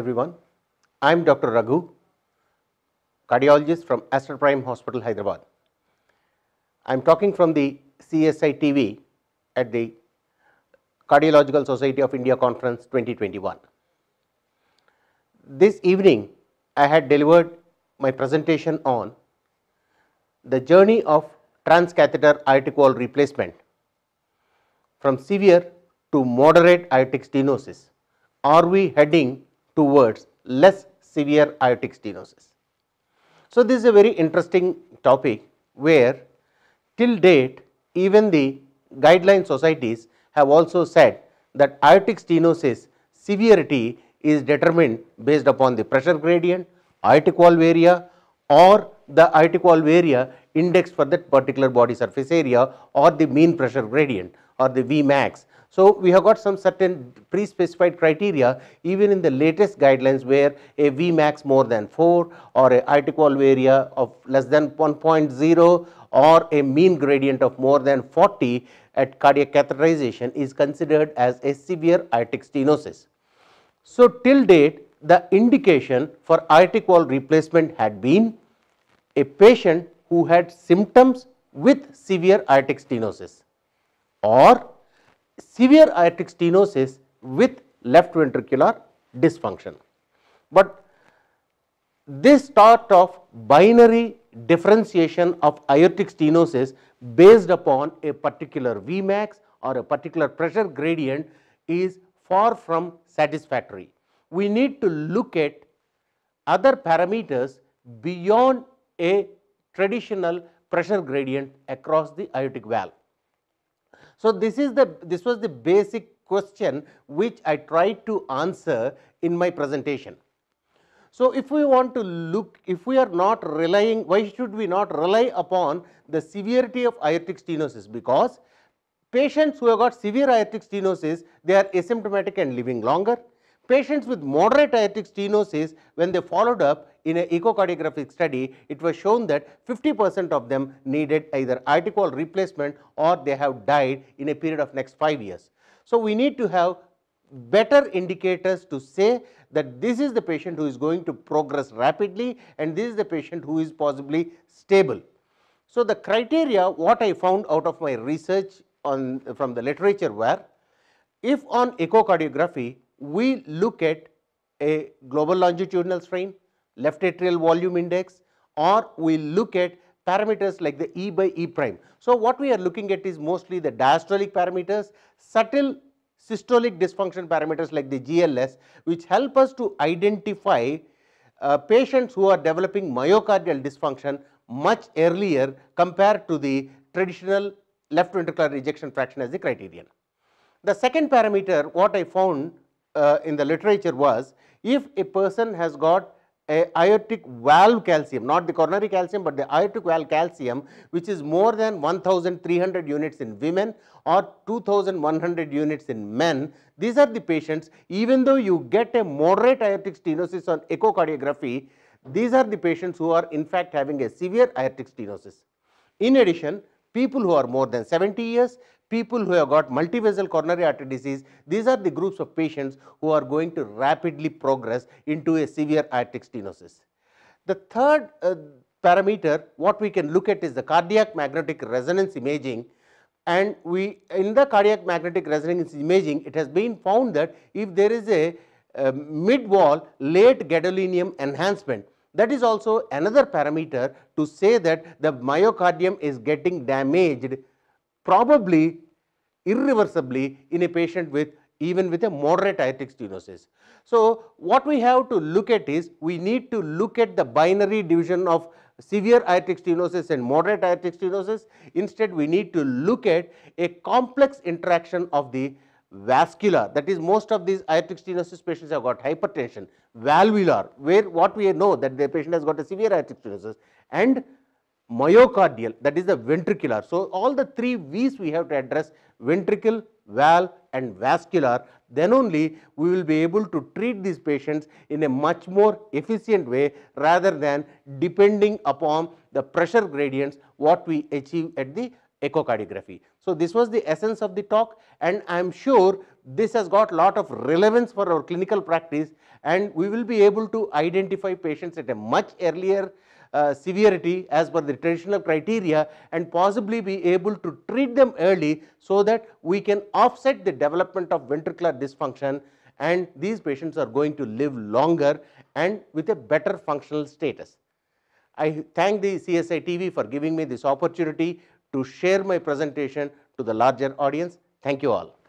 everyone. I am Dr. Raghu, cardiologist from Astra Prime Hospital, Hyderabad. I am talking from the CSI TV at the Cardiological Society of India Conference 2021. This evening, I had delivered my presentation on the journey of transcatheter aortic wall replacement from severe to moderate aortic stenosis. Are we heading towards less severe aortic stenosis. So, this is a very interesting topic where till date even the guideline societies have also said that aortic stenosis severity is determined based upon the pressure gradient, aortic valve area or the aortic valve area index for that particular body surface area or the mean pressure gradient or the Vmax so, we have got some certain pre-specified criteria even in the latest guidelines where a Vmax more than 4 or a wall area of less than 1.0 or a mean gradient of more than 40 at cardiac catheterization is considered as a severe aortic stenosis. So, till date the indication for aortic wall replacement had been a patient who had symptoms with severe aortic stenosis or severe aortic stenosis with left ventricular dysfunction. But this sort of binary differentiation of aortic stenosis based upon a particular Vmax or a particular pressure gradient is far from satisfactory. We need to look at other parameters beyond a traditional pressure gradient across the aortic valve. So, this is the this was the basic question which I tried to answer in my presentation. So, if we want to look if we are not relying why should we not rely upon the severity of aortic stenosis because patients who have got severe aortic stenosis they are asymptomatic and living longer Patients with moderate aortic stenosis, when they followed up in an echocardiographic study, it was shown that 50 percent of them needed either aortic wall replacement or they have died in a period of next 5 years. So, we need to have better indicators to say that this is the patient who is going to progress rapidly and this is the patient who is possibly stable. So, the criteria what I found out of my research on from the literature were if on echocardiography we look at a global longitudinal strain, left atrial volume index or we look at parameters like the E by E prime. So, what we are looking at is mostly the diastolic parameters, subtle systolic dysfunction parameters like the GLS which help us to identify uh, patients who are developing myocardial dysfunction much earlier compared to the traditional left ventricular ejection fraction as the criterion. The second parameter what I found uh, in the literature was if a person has got a aortic valve calcium, not the coronary calcium, but the aortic valve calcium, which is more than 1300 units in women or 2100 units in men. These are the patients, even though you get a moderate aortic stenosis on echocardiography, these are the patients who are in fact having a severe aortic stenosis. In addition, people who are more than 70 years, people who have got multivessel coronary artery disease, these are the groups of patients who are going to rapidly progress into a severe aortic stenosis. The third uh, parameter what we can look at is the cardiac magnetic resonance imaging and we in the cardiac magnetic resonance imaging it has been found that if there is a uh, mid wall late gadolinium enhancement that is also another parameter to say that the myocardium is getting damaged probably irreversibly in a patient with even with a moderate aortic stenosis. So, what we have to look at is we need to look at the binary division of severe aortic stenosis and moderate aortic stenosis. Instead, we need to look at a complex interaction of the vascular that is most of these aortic stenosis patients have got hypertension, valvular where what we know that the patient has got a severe aortic stenosis and myocardial that is the ventricular. So, all the three V's we have to address ventricle, valve and vascular then only we will be able to treat these patients in a much more efficient way rather than depending upon the pressure gradients what we achieve at the echocardiography. So, this was the essence of the talk and I am sure this has got lot of relevance for our clinical practice and we will be able to identify patients at a much earlier uh, severity as per the traditional criteria and possibly be able to treat them early so that we can offset the development of ventricular dysfunction and these patients are going to live longer and with a better functional status. I thank the CSI TV for giving me this opportunity to share my presentation to the larger audience. Thank you all.